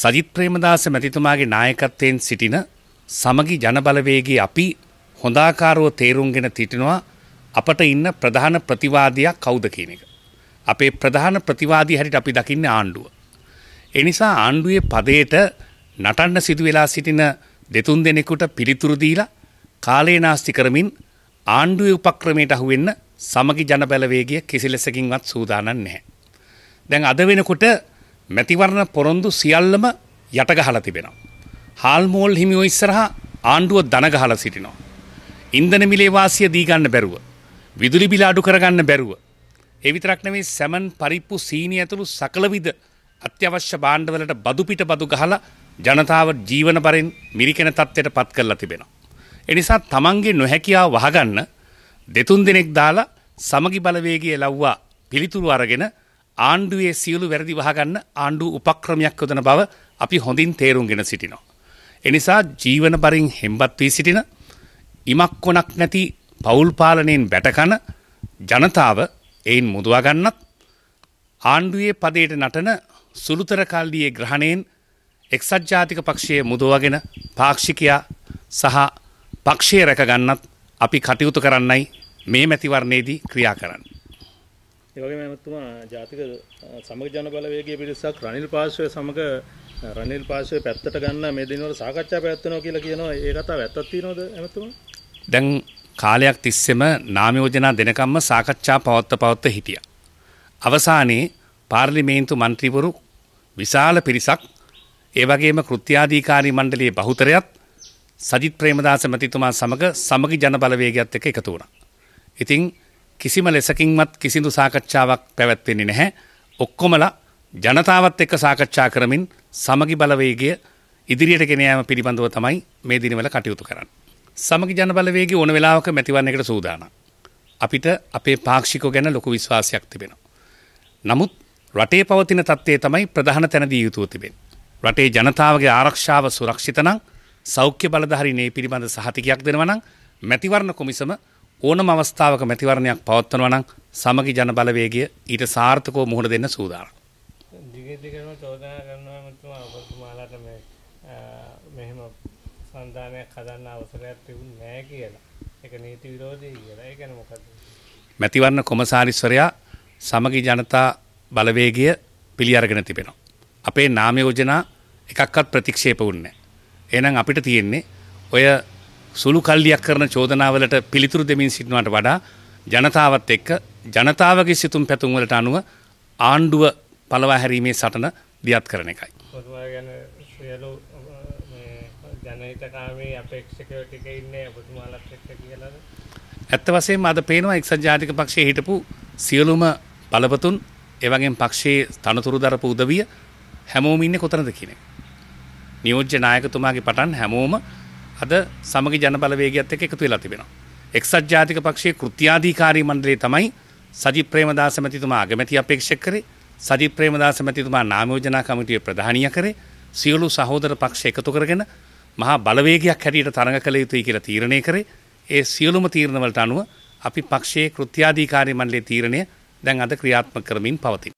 සජිත් ප්‍රේමදාස මැතිතුමාගේ නායකත්වයෙන් සිටින සමගි ජනබලවේගේ අපි හොඳාකාරව තේරුම්ගෙන තිටිනවා අපට ඉන්න ප්‍රධාන ප්‍රතිවාදයක් කවුද කියන එක. අපේ ප්‍රධාන ප්‍රතිවාදී හැරිට අපි දකින්න ආණ්ඩුව. එනිසා ආණ්ඩුවේ පදයට නටන්න සිදු වෙලා සිටින දෙතුන් දෙනෙකුට පිළිතුරු දීලා කාලේ නාස්ති කරමින් ආණ්ඩුවේ උපක්‍රමයට අහුවෙන්න සමගි ජනබලවේගය කිසිලෙසකින්වත් සූදානම් නැහැ. දැන් අද වෙනකොට මැතිවරණ පොරොන්දු සියල්ලම යටගහලා තිබෙනවා. හාල්මෝල් හිමියෝ ඉස්සරහා ආණ්ඩුව දනගහලා සිටිනවා. ඉන්ධන මිලේ වාසිය දී ගන්න බැරුව, විදුලි බිල අඩු කරගන්න බැරුව. ඒ විතරක් නෙවෙයි සැමන් පරිප්පු සීනි ඇතුළු සකල විද අත්‍යවශ්‍ය භාණ්ඩවලට බදු පිට බදු ගහලා ජනතාව ජීවනපරෙන් මිරිකෙන තත්ත්වයට පත් කරලා තිබෙනවා. ඒ නිසා තමන්ගේ නොහැකියාව වහගන්න දෙතුන් දිනක් දාලා සමගි බලවේගය ලව්වා පිළිතුරු අරගෙන ආණ්ඩුවේ සියලු වැරදි වහගන්න ආණ්ඩු උපක්‍රමයක් යොදන බව අපි හොඳින් තේරුම්ගෙන සිටිනවා. එනිසා ජීවන බරින් හෙම්බත් වී සිටින ඉමක්කොනක් නැති පවුල්පාලනයෙන් බැටකන ජනතාව එයින් මුදවාගන්නත් ආණ්ඩුවේ පදයට නටන සුළුතරකල්ලියේ ග්‍රහණයෙන් එක්සත් ජාතික පක්ෂයේ මුදවාගෙන පාක්ෂිකයා සහ පක්ෂය රැකගන්නත් අපි කටයුතු කරන්නයි මේ මැතිවරණයේදී ක්‍රියා කරන්න. ඒවගේම ඇමතුමා ජාතික සමග ජන බලවේගේ පිරිසක් රනිල් පාර්ශවය සමග රනිල් පාර්ශවය පැත්තට ගන්න මේ දිනවල සාකච්ඡා පැවැත්වෙනවා කියලා කියනවා ඒ කතාව ඇත්තක් තියෙනවද ඇමතුමා දැන් කාලයක් තිස්සෙම නාම යෝජනා දෙනකම්ම සාකච්ඡා පවත්ව පවත්ව හිටියා අවසානයේ පාර්ලිමේන්තු මන්ත්‍රීවරු විශාල පිරිසක් ඒ වගේම කෘත්‍යාධිකාරී මණ්ඩලයේ බහුතරයත් සජිත් ප්‍රේමදාස මැතිතුමා සමග සමගි ජන බලවේගයත් එක්ක එකතු වුණා. ඉතින් කිසිම ලෙසකින්වත් කිසිදු සාකච්ඡාවක් පැවැත්වෙන්නේ නැහැ. ඔක්කොමලා ජනතාවත් එක්ක සාකච්ඡා කරමින් සමගි බලවේගය ඉදිරියට ගෙනයාම පිළිබඳව තමයි මේ දිනවල කටයුතු කරන්න. සමගි ජනබලවේග ඕන වෙලාවක මැතිවන්නකට සූදාන. අපිට අපේ පාක්ෂිකෝ ගැන ලොකු විශ්වාසයක් තිබෙන. නමුත් රටේ පවතින තත්ත්වය තමයි ප්‍රධාන තැනදී යුතුව තිබෙන. රටේ ජනතාවගේ ආරක්ෂාව සුරක්ෂිතනං සෞඛ්‍ය බලධහරිනේ පිළිබඳ සහතිකයක් දෙනවනම් මැතිවරණ කොමිසම ඕනම අවස්ථාවක මැතිවරණයක් පවත්වනවා නම් සමගි ජන බලවේගය ඊට සාර්ථකව මුහුණ දෙන්න සූදානම්. දිගටම චෝදනා කරනවා මතුමා ඔබතුමාලාට මේ මෙහෙම සන්ධානයක් හදන්න අවසරයක් තිබුණේ නැහැ කියලා. ඒක නීති විරෝධී කියලා. ඒ කියන්නේ මොකද්ද? මැතිවරණ කොමසාරිස්වරයා සමගි ජනතා බලවේගය පිළි අරගෙන තිබෙනවා. අපේ නාම යෝජනා එකක්වත් ප්‍රතික්ෂේප වුණේ නැහැ. එහෙනම් අපිට තියෙන්නේ ඔය සුළු කල්ලියක් කරන චෝදනාවලට පිළිතුරු දෙමින් සිටනවට වඩා ජනතාවත් එක්ක ජනතාවගේ සිතුම් පැතුම්වලට අනුව ආණ්ඩුව පලවා හැරීමේ සටන දියත් කරන එකයි. ඇත්ත වසේ අද පේනවා එක්සත් ජාතික පක්ෂය හිටපු සියලුම බලපතුන් එවගේ පක්ෂයේ තනතුරු දරපු උදවිය හැමෝමින්න කොතනද කියනෙ. නියෝජ්‍ය නායකතුමාගේ පටන් හැමෝම අද සමග ජනබලවේගයත් එක්ක එකතු වෙලා තිබෙනවා. එක්සත් ජාතික පක්ෂයේ කෘත්‍යාධිකාරී මණ්ඩලය තමයි සජිත් ප්‍රේමදාස මැතිතුමා අගමැති අපේක්ෂක කරේ. සජිත් ප්‍රේමදාස මැතිතුමා නාමයෝජනා කමිටුවේ ප්‍රධානිය කරේ. සියලු සහෝදර පක්ෂ එකතු කරගෙන මහා බලවේගයක් හැටියට තරඟ කළ යුතුයි කියලා තීරණය කරේ. ඒ සියලුම තීරණවලට අනුව අපි පක්ෂයේ කෘත්‍යාධිකාරී මණ්ඩලයේ තීරණය දැන් අද ක්‍රියාත්මක කරමින් පවතින